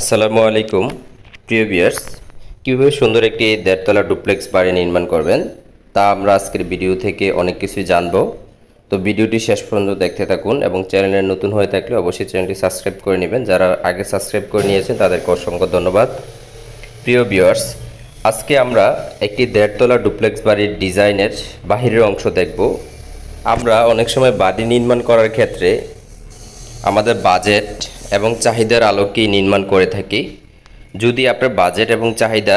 আসসালামু আলাইকুম প্রিয় বিয়ার্স কীভাবে সুন্দর একটি দেড়তলা ডুপ্লেক্স বাড়ি নির্মাণ করবেন তা আমরা আজকের ভিডিও থেকে অনেক কিছুই জানব তো ভিডিওটি শেষ পর্যন্ত দেখতে থাকুন এবং চ্যানেলে নতুন হয়ে থাকলে অবশ্যই চ্যানেলটি সাবস্ক্রাইব করে নেবেন যারা আগে সাবস্ক্রাইব করে নিয়েছেন তাদেরকে অসংখ্য ধন্যবাদ প্রিয় বিয়ার্স আজকে আমরা একটি দেড়তলা ডুপ্লেক্স বাড়ির ডিজাইনের বাহিরের অংশ দেখব আমরা অনেক সময় বাড়ি নির্মাণ করার ক্ষেত্রে আমাদের বাজেট এবং চাহিদার আলোকেই নির্মাণ করে থাকি যদি আপনার বাজেট এবং চাহিদা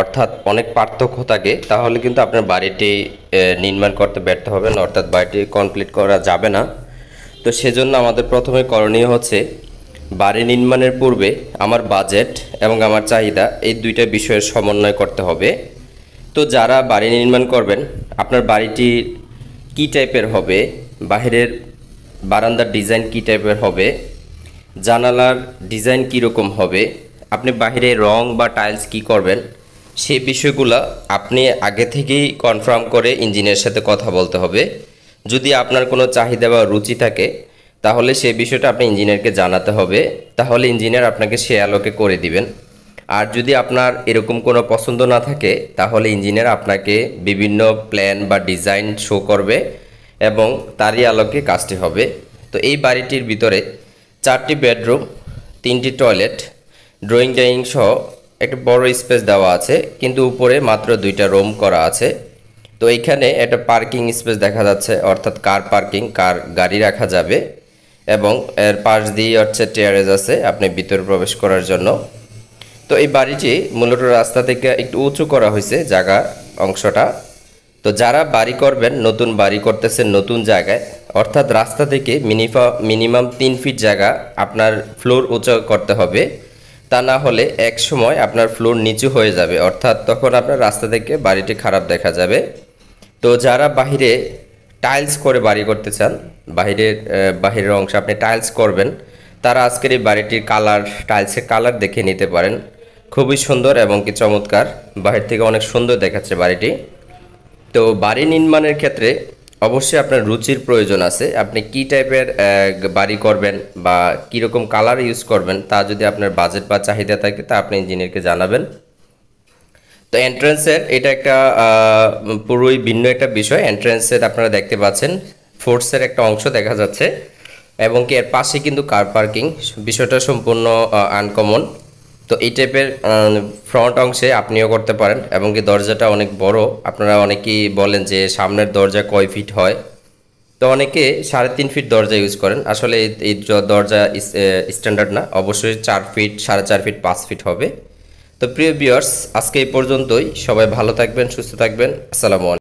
অর্থাৎ অনেক পার্থক্য থাকে তাহলে কিন্তু আপনার বাড়িটি নির্মাণ করতে ব্যর্থ হবেন অর্থাৎ বাড়িটি কমপ্লিট করা যাবে না তো সেজন্য আমাদের প্রথমে করণীয় হচ্ছে বাড়ি নির্মাণের পূর্বে আমার বাজেট এবং আমার চাহিদা এই দুইটা বিষয়ের সমন্বয় করতে হবে তো যারা বাড়ি নির্মাণ করবেন আপনার বাড়িটি কি টাইপের হবে বাহিরের বারান্দার ডিজাইন কি টাইপের হবে জানালার ডিজাইন কীরকম হবে আপনি বাহিরে রং বা টাইলস কি করবেন সেই বিষয়গুলো আপনি আগে থেকেই কনফার্ম করে ইঞ্জিনিয়ার সাথে কথা বলতে হবে যদি আপনার কোনো চাহিদা বা রুচি থাকে তাহলে সেই বিষয়টা আপনি ইঞ্জিনিয়ারকে জানাতে হবে তাহলে ইঞ্জিনিয়ার আপনাকে সে আলোকে করে দিবেন আর যদি আপনার এরকম কোনো পছন্দ না থাকে তাহলে ইঞ্জিনিয়ার আপনাকে বিভিন্ন প্ল্যান বা ডিজাইন শো করবে এবং তারই আলোকে কাজটি হবে তো এই বাড়িটির ভিতরে চারটি বেডরুম তিনটি টয়লেট ড্রয়িং ডাইনিং সহ একটা বড় স্পেস দেওয়া আছে কিন্তু উপরে মাত্র দুইটা রুম করা আছে তো এইখানে একটা পার্কিং স্পেস দেখা যাচ্ছে অর্থাৎ কার পার্কিং কার গাড়ি রাখা যাবে এবং এর পাশ দিয়ে হচ্ছে টেয়ারেজ আছে আপনি ভিতরে প্রবেশ করার জন্য তো এই বাড়িটি মূলত রাস্তা থেকে একটু উঁচু করা হয়েছে জায়গা অংশটা তো যারা বাড়ি করবেন নতুন বাড়ি করতেছেন নতুন জায়গায় অর্থাৎ রাস্তা থেকে মিনিফা মিনিমাম তিন ফিট জায়গা আপনার ফ্লোর উঁচু করতে হবে তা না হলে এক সময় আপনার ফ্লোর নিচু হয়ে যাবে অর্থাৎ তখন আপনার রাস্তা থেকে বাড়িটি খারাপ দেখা যাবে তো যারা বাহিরে টাইলস করে বাড়ি করতে চান বাহিরের বাহিরের অংশে আপনি টাইলস করবেন তারা আজকের এই বাড়িটির কালার টাইলসের কালার দেখে নিতে পারেন খুবই সুন্দর এবং কি চমৎকার বাহির থেকে অনেক সুন্দর দেখাচ্ছে বাড়িটি তো বাড়ি নির্মাণের ক্ষেত্রে অবশ্যই আপনার রুচির প্রয়োজন আছে আপনি কি টাইপের বাড়ি করবেন বা কীরকম কালার ইউজ করবেন তা যদি আপনার বাজেট বা চাহিদা থাকে তা আপনি ইঞ্জিনিয়ারকে জানাবেন তো এন্ট্রেন্সের এটা একটা পুরোই ভিন্ন একটা বিষয় এন্ট্রেন্সের আপনারা দেখতে পাচ্ছেন ফোর্সের একটা অংশ দেখা যাচ্ছে এবং কি এর পাশে কিন্তু কার পার্কিং বিষয়টা সম্পূর্ণ আনকমন তো এই টাইপের ফ্রন্ট অংশে আপনিও করতে পারেন এবং কি দরজাটা অনেক বড় আপনারা অনেকেই বলেন যে সামনের দরজা কয় ফিট হয় তো অনেকে সাড়ে তিন ফিট দরজা ইউজ করেন আসলে এই দরজা স্ট্যান্ডার্ড না অবশ্যই চার ফিট সাড়ে চার ফিট পাঁচ ফিট হবে তো প্রিয় বিয়ার্স আজকে এই পর্যন্তই সবাই ভালো থাকবেন সুস্থ থাকবেন আসসালামু আলাইকুম